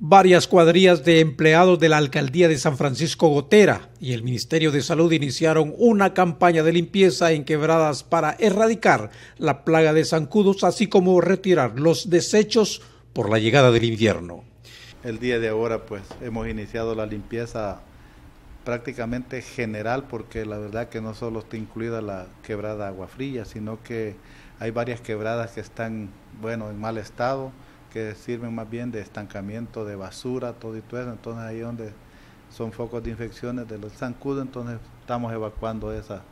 Varias cuadrillas de empleados de la Alcaldía de San Francisco Gotera y el Ministerio de Salud iniciaron una campaña de limpieza en quebradas para erradicar la plaga de zancudos, así como retirar los desechos por la llegada del invierno. El día de ahora pues hemos iniciado la limpieza prácticamente general porque la verdad que no solo está incluida la quebrada Agua Fría, sino que hay varias quebradas que están bueno en mal estado que sirven más bien de estancamiento de basura, todo y todo eso. Entonces ahí donde son focos de infecciones de los zancudos, entonces estamos evacuando esa,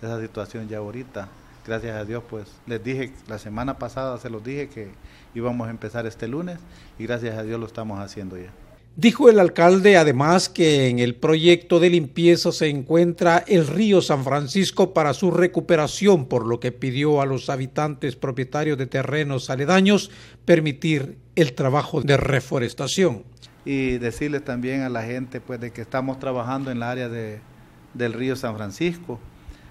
esa situación ya ahorita. Gracias a Dios, pues les dije, la semana pasada se los dije que íbamos a empezar este lunes y gracias a Dios lo estamos haciendo ya. Dijo el alcalde además que en el proyecto de limpieza se encuentra el río San Francisco para su recuperación, por lo que pidió a los habitantes propietarios de terrenos aledaños permitir el trabajo de reforestación. Y decirles también a la gente pues de que estamos trabajando en la área de, del río San Francisco.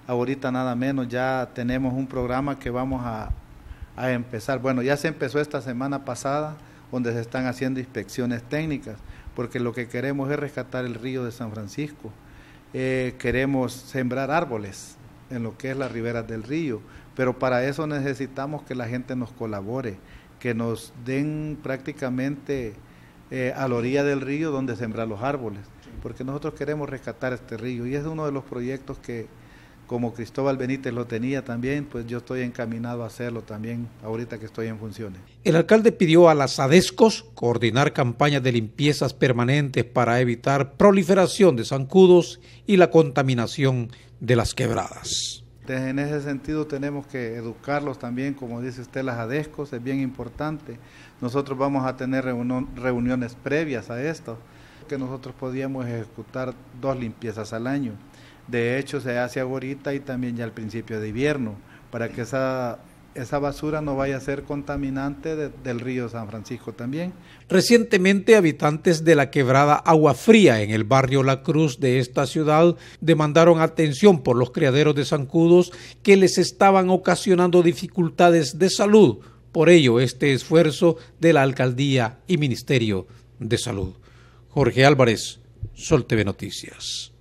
Ahorita nada menos ya tenemos un programa que vamos a, a empezar. Bueno, ya se empezó esta semana pasada donde se están haciendo inspecciones técnicas, porque lo que queremos es rescatar el río de San Francisco. Eh, queremos sembrar árboles en lo que es la ribera del río, pero para eso necesitamos que la gente nos colabore, que nos den prácticamente eh, a la orilla del río donde sembrar los árboles, porque nosotros queremos rescatar este río y es uno de los proyectos que, como Cristóbal Benítez lo tenía también, pues yo estoy encaminado a hacerlo también ahorita que estoy en funciones. El alcalde pidió a las ADESCOS coordinar campañas de limpiezas permanentes para evitar proliferación de zancudos y la contaminación de las quebradas. en ese sentido tenemos que educarlos también, como dice usted, las ADESCOS, es bien importante. Nosotros vamos a tener reuniones previas a esto, que nosotros podíamos ejecutar dos limpiezas al año de hecho, se hace ahorita y también ya al principio de invierno, para que esa, esa basura no vaya a ser contaminante del río San Francisco también. Recientemente, habitantes de la quebrada Agua Fría en el barrio La Cruz de esta ciudad demandaron atención por los criaderos de zancudos que les estaban ocasionando dificultades de salud. Por ello, este esfuerzo de la alcaldía y Ministerio de Salud. Jorge Álvarez, Sol TV Noticias.